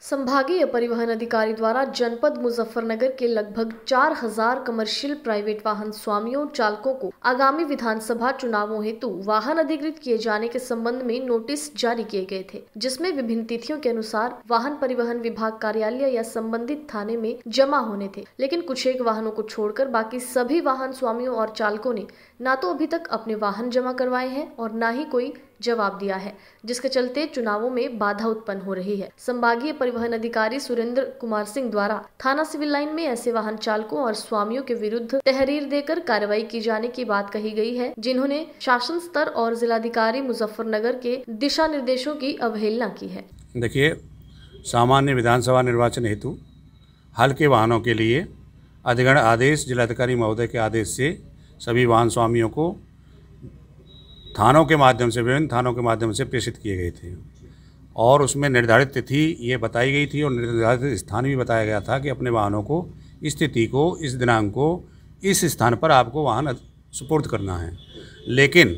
संभागीय परिवहन अधिकारी द्वारा जनपद मुजफ्फरनगर के लगभग 4000 कमर्शियल प्राइवेट वाहन स्वामियों चालकों को आगामी विधानसभा चुनावों हेतु वाहन अधिकृत किए जाने के संबंध में नोटिस जारी किए गए थे जिसमें विभिन्न तिथियों के अनुसार वाहन परिवहन विभाग कार्यालय या संबंधित थाने में जमा होने थे लेकिन कुछ एक वाहनों को छोड़कर बाकी सभी वाहन स्वामियों और चालकों ने न तो अभी तक अपने वाहन जमा करवाए हैं और न ही कोई जवाब दिया है जिसके चलते चुनावों में बाधा उत्पन्न हो रही है संभागीय परिवहन अधिकारी सुरेंद्र कुमार सिंह द्वारा थाना सिविल लाइन में ऐसे वाहन चालकों और स्वामियों के विरुद्ध तहरीर देकर कार्रवाई की जाने की बात कही गई है जिन्होंने शासन स्तर और जिलाधिकारी मुजफ्फरनगर के दिशा निर्देशों की अवहेलना की है देखिए सामान्य विधानसभा निर्वाचन हेतु हल्के वाहनों के लिए अधिगण आदेश जिलाधिकारी महोदय के आदेश से सभी वाहन स्वामियों को थानों के माध्यम से विभिन्न थानों के माध्यम से प्रेषित किए गए थे और उसमें निर्धारित तिथि ये बताई गई थी और निर्धारित स्थान भी बताया गया था कि अपने वाहनों को इस तिथि को इस दिनांक को इस स्थान पर आपको वाहन सुपुर्द करना है लेकिन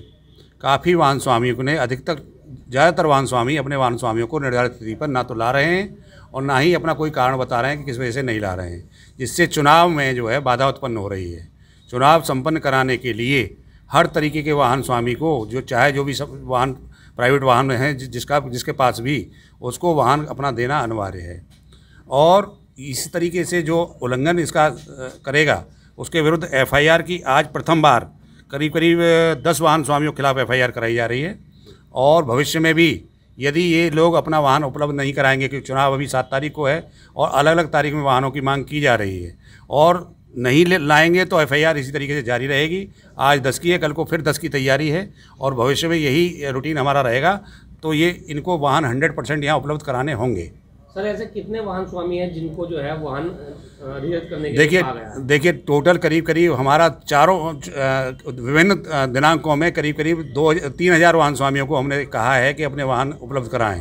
काफ़ी वाहन स्वामियों ने अधिकतर ज़्यादातर वाहन स्वामी अपने वाहन स्वामियों को निर्धारित तिथि पर ना तो ला रहे हैं और ना ही अपना कोई कारण बता रहे हैं कि किस वजह से नहीं ला रहे हैं जिससे चुनाव में जो है बाधा उत्पन्न हो रही है चुनाव संपन्न कराने के लिए हर तरीके के वाहन स्वामी को जो चाहे जो भी सब वाहन प्राइवेट वाहन हैं जिसका जिसके पास भी उसको वाहन अपना देना अनिवार्य है और इस तरीके से जो उल्लंघन इसका करेगा उसके विरुद्ध एफआईआर की आज प्रथम बार करीब करीब दस वाहन स्वामियों के खिलाफ एफआईआर कराई जा रही है और भविष्य में भी यदि ये लोग अपना वाहन उपलब्ध नहीं कराएंगे क्योंकि चुनाव अभी सात तारीख को है और अलग अलग तारीख में वाहनों की मांग की जा रही है और नहीं लाएंगे तो एफआईआर इसी तरीके से जारी रहेगी आज दस की है कल को फिर दस की तैयारी है और भविष्य में यही रूटीन हमारा रहेगा तो ये इनको वाहन हंड्रेड परसेंट यहाँ उपलब्ध कराने होंगे सर ऐसे कितने वाहन स्वामी हैं जिनको जो है वाहन रिजर्व करने के देखिए देखिए टोटल करीब करीब हमारा चारों विभिन्न दिनांकों में करीब करीब दो तीन हज़ार वाहन स्वामियों को हमने कहा है कि अपने वाहन उपलब्ध कराएं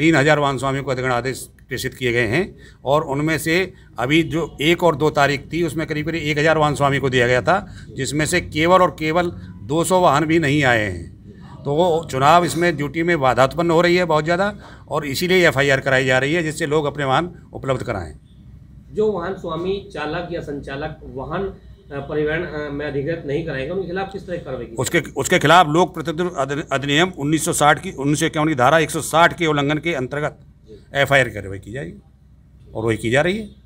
तीन हजार वाहन स्वामियों को अधिग्रहण आदेश प्रेषित किए गए हैं और उनमें से अभी जो एक और दो तारीख थी उसमें करीब करीब एक हज़ार वाहन स्वामी को दिया गया था जिसमें से केवल और केवल 200 वाहन भी नहीं आए हैं तो वो चुनाव इसमें ड्यूटी में बाधा उत्पन्न हो रही है बहुत ज़्यादा और इसीलिए एफ कराई जा रही है जिससे लोग अपने वाहन उपलब्ध कराएँ जो वाहन स्वामी चालक या संचालक वाहन परिवहन में अधिकृत नहीं कराएगा उनके खिलाफ किस तरह की कार्रवाई उसके उसके खिलाफ लोक प्रतिनिधि अधिनियम 1960 की उन्नीस की धारा 160 के उल्लंघन के अंतर्गत एफ आई आर कार्रवाई की जाएगी और वही की जा रही है